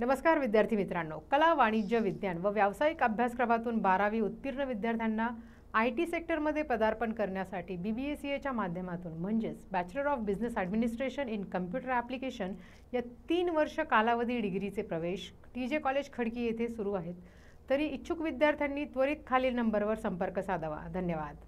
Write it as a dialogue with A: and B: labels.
A: नमस्कार विद्यार्थी मित्रांनो कला वाणिज्य विज्ञान व व्यावसायिक अभ्यासक्रमातून बारावी उत्तीर्ण विद्यार्थ्यांना आय टी सेक्टरमध्ये पदार्पण करण्यासाठी बी बी एस सी एच्या माध्यमातून म्हणजेच bachelor of business administration in computer application या तीन वर्ष कालावधी डिग्रीचे प्रवेश टी जे कॉलेज खडकी येथे सुरू आहेत तरी इच्छुक विद्यार्थ्यांनी त्वरित खालील नंबरवर संपर्क साधावा धन्यवाद